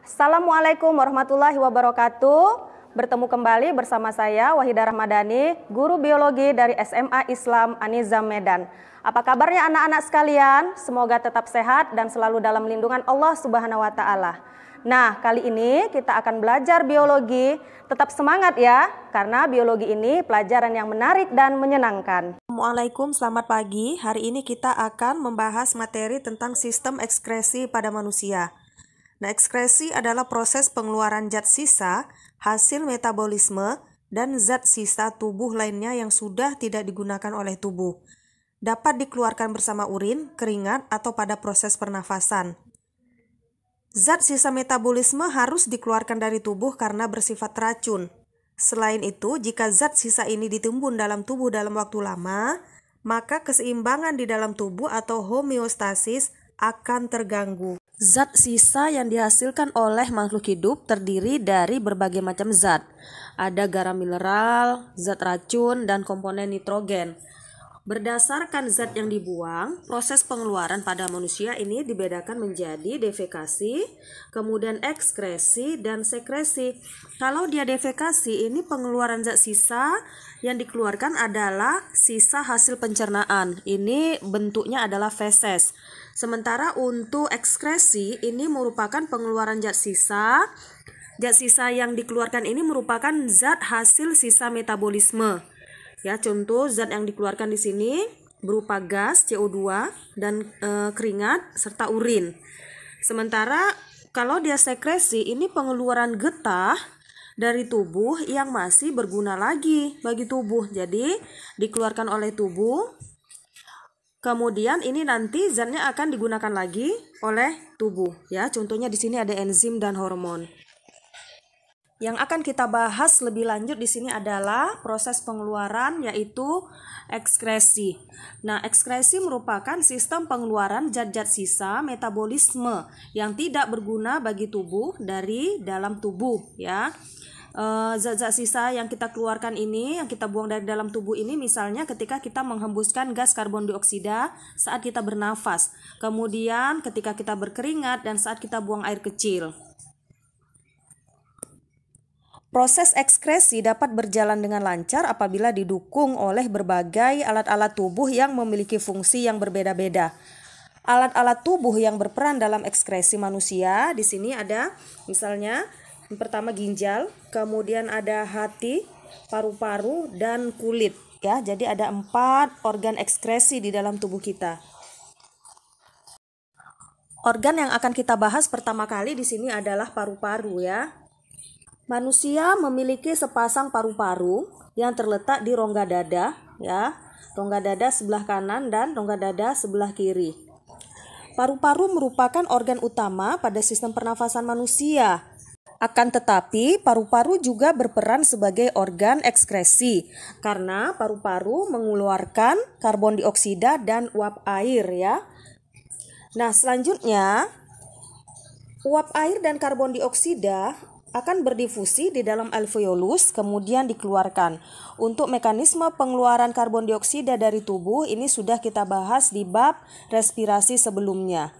Assalamualaikum warahmatullahi wabarakatuh. Bertemu kembali bersama saya Wahida Rahmadani, guru biologi dari SMA Islam Anizam Medan. Apa kabarnya anak-anak sekalian? Semoga tetap sehat dan selalu dalam lindungan Allah Subhanahu wa taala. Nah, kali ini kita akan belajar biologi. Tetap semangat ya, karena biologi ini pelajaran yang menarik dan menyenangkan. Assalamualaikum, selamat pagi. Hari ini kita akan membahas materi tentang sistem ekskresi pada manusia. Nah, ekskresi adalah proses pengeluaran zat sisa, hasil metabolisme, dan zat sisa tubuh lainnya yang sudah tidak digunakan oleh tubuh. Dapat dikeluarkan bersama urin, keringat, atau pada proses pernafasan. Zat sisa metabolisme harus dikeluarkan dari tubuh karena bersifat racun. Selain itu, jika zat sisa ini ditimbun dalam tubuh dalam waktu lama, maka keseimbangan di dalam tubuh atau homeostasis akan terganggu. Zat sisa yang dihasilkan oleh makhluk hidup terdiri dari berbagai macam zat. Ada garam mineral, zat racun, dan komponen nitrogen. Berdasarkan zat yang dibuang, proses pengeluaran pada manusia ini dibedakan menjadi defekasi, kemudian ekskresi, dan sekresi. Kalau dia defekasi, ini pengeluaran zat sisa yang dikeluarkan adalah sisa hasil pencernaan. Ini bentuknya adalah feses. Sementara untuk ekskresi, ini merupakan pengeluaran zat sisa. Zat sisa yang dikeluarkan ini merupakan zat hasil sisa metabolisme. Ya, contoh zat yang dikeluarkan di sini berupa gas CO2 dan e, keringat serta urin. Sementara kalau dia sekresi ini pengeluaran getah dari tubuh yang masih berguna lagi bagi tubuh. Jadi dikeluarkan oleh tubuh. Kemudian ini nanti zatnya akan digunakan lagi oleh tubuh ya. Contohnya di sini ada enzim dan hormon. Yang akan kita bahas lebih lanjut di sini adalah proses pengeluaran yaitu ekskresi. Nah, ekskresi merupakan sistem pengeluaran zat-zat sisa metabolisme yang tidak berguna bagi tubuh dari dalam tubuh ya. E, zat-zat sisa yang kita keluarkan ini, yang kita buang dari dalam tubuh ini misalnya ketika kita menghembuskan gas karbon dioksida saat kita bernafas, kemudian ketika kita berkeringat dan saat kita buang air kecil. Proses ekskresi dapat berjalan dengan lancar apabila didukung oleh berbagai alat-alat tubuh yang memiliki fungsi yang berbeda-beda. Alat-alat tubuh yang berperan dalam ekskresi manusia, di sini ada misalnya yang pertama ginjal, kemudian ada hati, paru-paru, dan kulit. Ya, jadi ada empat organ ekskresi di dalam tubuh kita. Organ yang akan kita bahas pertama kali di sini adalah paru-paru ya. Manusia memiliki sepasang paru-paru yang terletak di rongga dada, ya. Rongga dada sebelah kanan dan rongga dada sebelah kiri. Paru-paru merupakan organ utama pada sistem pernafasan manusia. Akan tetapi, paru-paru juga berperan sebagai organ ekskresi karena paru-paru mengeluarkan karbon dioksida dan uap air ya. Nah, selanjutnya Uap air dan karbon dioksida akan berdifusi di dalam alveolus kemudian dikeluarkan. Untuk mekanisme pengeluaran karbon dioksida dari tubuh ini sudah kita bahas di bab respirasi sebelumnya.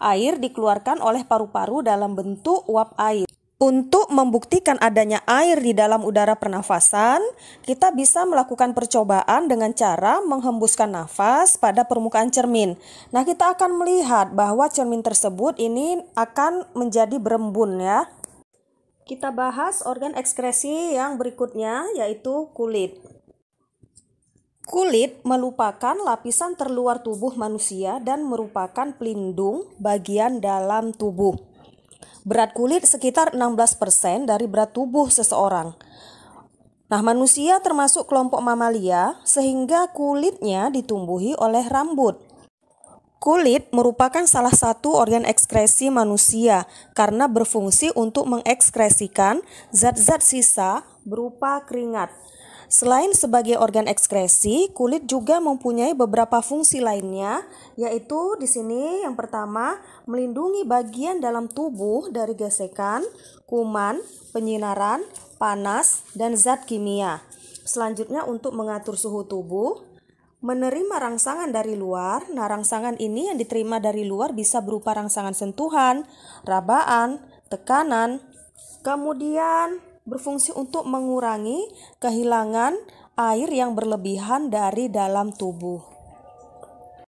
Air dikeluarkan oleh paru-paru dalam bentuk uap air. Untuk membuktikan adanya air di dalam udara pernafasan, kita bisa melakukan percobaan dengan cara menghembuskan nafas pada permukaan cermin. Nah, kita akan melihat bahwa cermin tersebut ini akan menjadi berembun ya. Kita bahas organ ekskresi yang berikutnya yaitu kulit. Kulit melupakan lapisan terluar tubuh manusia dan merupakan pelindung bagian dalam tubuh. Berat kulit sekitar 16% dari berat tubuh seseorang. Nah, manusia termasuk kelompok mamalia sehingga kulitnya ditumbuhi oleh rambut. Kulit merupakan salah satu organ ekskresi manusia karena berfungsi untuk mengekskresikan zat-zat sisa berupa keringat. Selain sebagai organ ekskresi, kulit juga mempunyai beberapa fungsi lainnya, yaitu di sini yang pertama melindungi bagian dalam tubuh dari gesekan, kuman, penyinaran, panas, dan zat kimia. Selanjutnya untuk mengatur suhu tubuh, menerima rangsangan dari luar. Nah, rangsangan ini yang diterima dari luar bisa berupa rangsangan sentuhan, rabaan, tekanan. Kemudian berfungsi untuk mengurangi kehilangan air yang berlebihan dari dalam tubuh.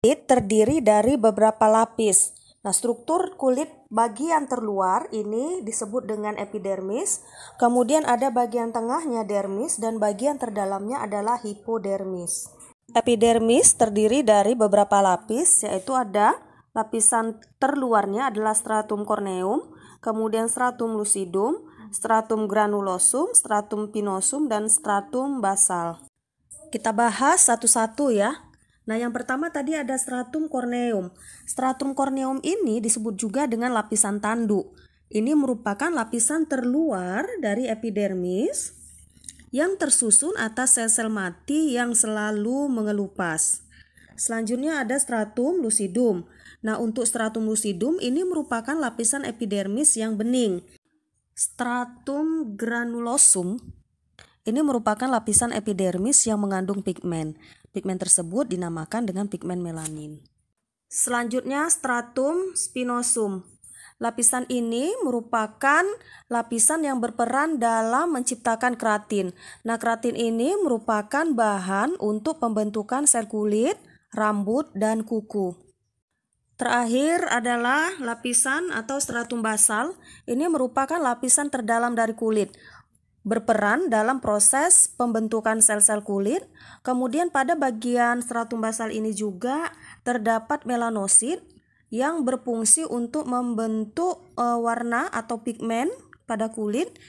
Kulit terdiri dari beberapa lapis. Nah, struktur kulit bagian terluar ini disebut dengan epidermis. Kemudian ada bagian tengahnya dermis dan bagian terdalamnya adalah hipodermis. Epidermis terdiri dari beberapa lapis, yaitu ada lapisan terluarnya adalah stratum corneum, kemudian stratum lucidum, stratum granulosum, stratum pinosum, dan stratum basal. Kita bahas satu-satu ya. Nah, yang pertama tadi ada stratum corneum. Stratum corneum ini disebut juga dengan lapisan tanduk. Ini merupakan lapisan terluar dari epidermis yang tersusun atas sel-sel mati yang selalu mengelupas. Selanjutnya ada stratum lucidum. Nah, untuk stratum lucidum ini merupakan lapisan epidermis yang bening. Stratum granulosum ini merupakan lapisan epidermis yang mengandung pigmen. Pigmen tersebut dinamakan dengan pigmen melanin. Selanjutnya stratum spinosum. Lapisan ini merupakan lapisan yang berperan dalam menciptakan keratin. Nah, keratin ini merupakan bahan untuk pembentukan sel kulit, rambut, dan kuku. Terakhir adalah lapisan atau stratum basal. Ini merupakan lapisan terdalam dari kulit. Berperan dalam proses pembentukan sel-sel kulit. Kemudian pada bagian stratum basal ini juga terdapat melanosit yang berfungsi untuk membentuk e, warna atau pigmen pada kulit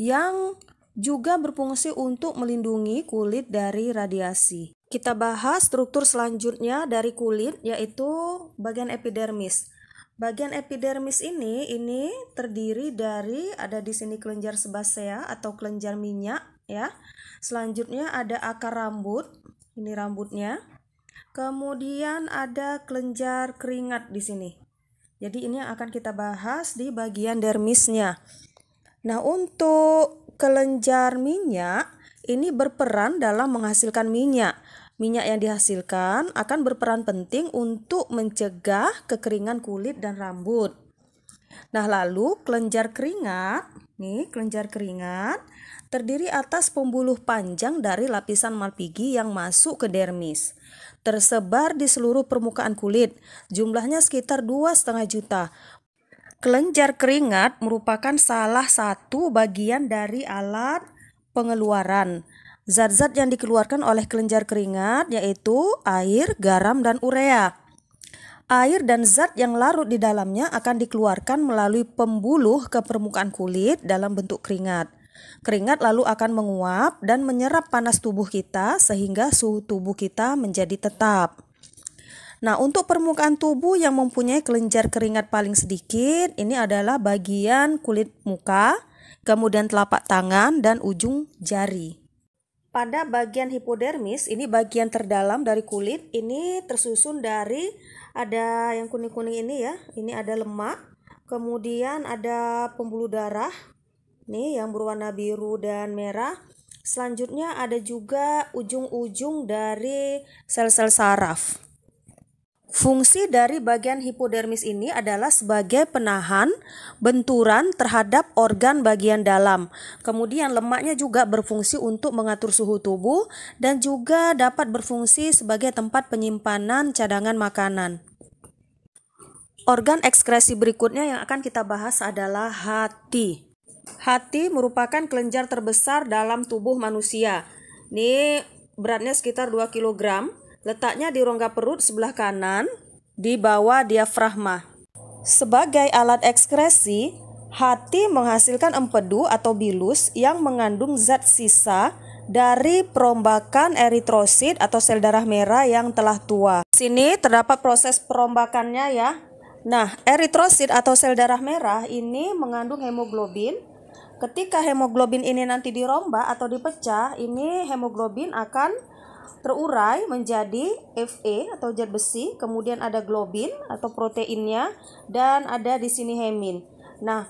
yang juga berfungsi untuk melindungi kulit dari radiasi. Kita bahas struktur selanjutnya dari kulit yaitu bagian epidermis. Bagian epidermis ini ini terdiri dari ada di sini kelenjar sebasea atau kelenjar minyak ya. Selanjutnya ada akar rambut. Ini rambutnya. Kemudian ada kelenjar keringat di sini. Jadi ini yang akan kita bahas di bagian dermisnya. Nah, untuk kelenjar minyak ini berperan dalam menghasilkan minyak. Minyak yang dihasilkan akan berperan penting untuk mencegah kekeringan kulit dan rambut. Nah, lalu kelenjar keringat, nih kelenjar keringat terdiri atas pembuluh panjang dari lapisan malpigi yang masuk ke dermis. Tersebar di seluruh permukaan kulit, jumlahnya sekitar 2,5 juta. Kelenjar keringat merupakan salah satu bagian dari alat pengeluaran. Zat-zat yang dikeluarkan oleh kelenjar keringat yaitu air, garam, dan urea air dan zat yang larut di dalamnya akan dikeluarkan melalui pembuluh ke permukaan kulit dalam bentuk keringat. Keringat lalu akan menguap dan menyerap panas tubuh kita sehingga suhu tubuh kita menjadi tetap. Nah, untuk permukaan tubuh yang mempunyai kelenjar keringat paling sedikit, ini adalah bagian kulit muka, kemudian telapak tangan dan ujung jari. Pada bagian hipodermis, ini bagian terdalam dari kulit, ini tersusun dari ada yang kuning-kuning ini ya, ini ada lemak, kemudian ada pembuluh darah, nih yang berwarna biru dan merah selanjutnya ada juga ujung-ujung dari sel-sel saraf Fungsi dari bagian hipodermis ini adalah sebagai penahan benturan terhadap organ bagian dalam. Kemudian lemaknya juga berfungsi untuk mengatur suhu tubuh dan juga dapat berfungsi sebagai tempat penyimpanan cadangan makanan. Organ ekskresi berikutnya yang akan kita bahas adalah hati. Hati merupakan kelenjar terbesar dalam tubuh manusia. Ini beratnya sekitar 2 kg, letaknya di rongga perut sebelah kanan, di bawah diafragma. Sebagai alat ekskresi, hati menghasilkan empedu atau bilus yang mengandung zat sisa dari perombakan eritrosit atau sel darah merah yang telah tua. Di Sini terdapat proses perombakannya ya. Nah, eritrosit atau sel darah merah ini mengandung hemoglobin Ketika hemoglobin ini nanti dirombak atau dipecah, ini hemoglobin akan terurai menjadi Fe atau zat besi, kemudian ada globin atau proteinnya dan ada di sini hemin. Nah,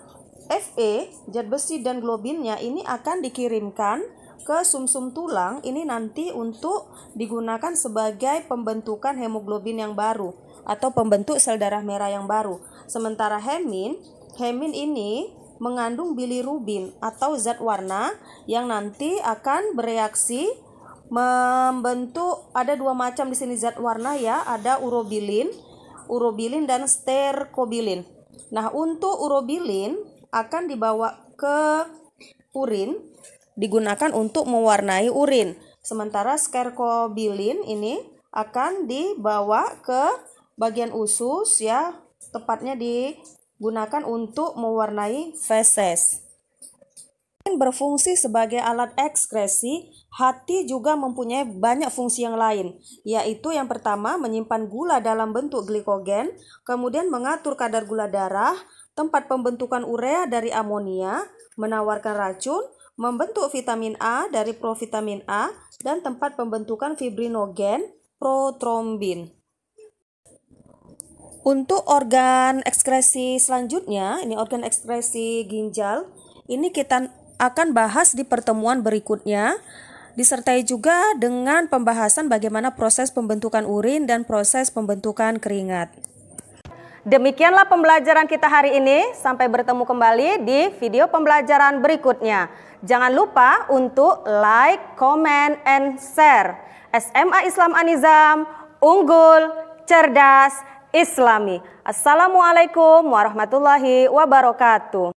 Fe, zat besi dan globinnya ini akan dikirimkan ke sumsum -sum tulang ini nanti untuk digunakan sebagai pembentukan hemoglobin yang baru atau pembentuk sel darah merah yang baru. Sementara hemin, hemin ini mengandung bilirubin atau zat warna yang nanti akan bereaksi membentuk ada dua macam di sini zat warna ya, ada urobilin, urobilin dan sterkobilin. Nah, untuk urobilin akan dibawa ke urin digunakan untuk mewarnai urin. Sementara sterkobilin ini akan dibawa ke bagian usus ya, tepatnya di Gunakan untuk mewarnai feses. berfungsi sebagai alat ekskresi, hati juga mempunyai banyak fungsi yang lain, yaitu yang pertama menyimpan gula dalam bentuk glikogen, kemudian mengatur kadar gula darah, tempat pembentukan urea dari amonia, menawarkan racun, membentuk vitamin A dari provitamin A, dan tempat pembentukan fibrinogen, protrombin. Untuk organ ekskresi selanjutnya, ini organ ekskresi ginjal, ini kita akan bahas di pertemuan berikutnya disertai juga dengan pembahasan bagaimana proses pembentukan urin dan proses pembentukan keringat. Demikianlah pembelajaran kita hari ini. Sampai bertemu kembali di video pembelajaran berikutnya. Jangan lupa untuk like, comment, and share. SMA Islam Anizam, unggul, cerdas, Islami. Assalamualaikum warahmatullahi wabarakatuh.